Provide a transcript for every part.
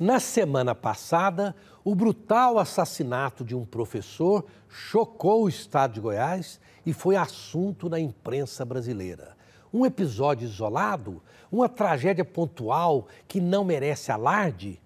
Na semana passada, o brutal assassinato de um professor chocou o estado de Goiás e foi assunto na imprensa brasileira. Um episódio isolado, uma tragédia pontual que não merece alarde?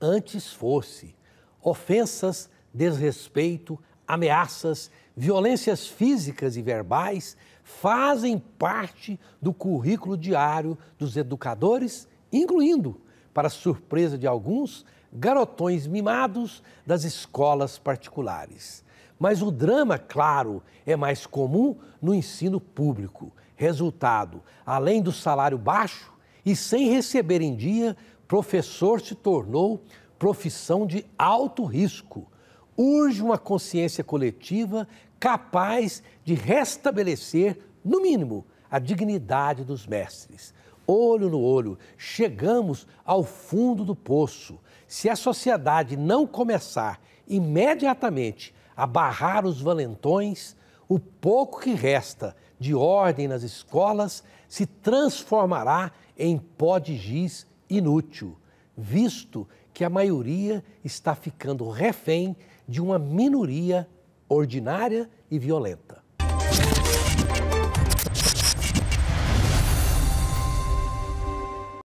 Antes fosse. Ofensas, desrespeito, ameaças, violências físicas e verbais fazem parte do currículo diário dos educadores, incluindo para surpresa de alguns, garotões mimados das escolas particulares. Mas o drama, claro, é mais comum no ensino público. Resultado: além do salário baixo e sem receber em dia, professor se tornou profissão de alto risco. Urge uma consciência coletiva capaz de restabelecer, no mínimo, a dignidade dos mestres olho no olho. Chegamos ao fundo do poço. Se a sociedade não começar imediatamente a barrar os valentões, o pouco que resta de ordem nas escolas se transformará em pó de giz inútil, visto que a maioria está ficando refém de uma minoria ordinária e violenta.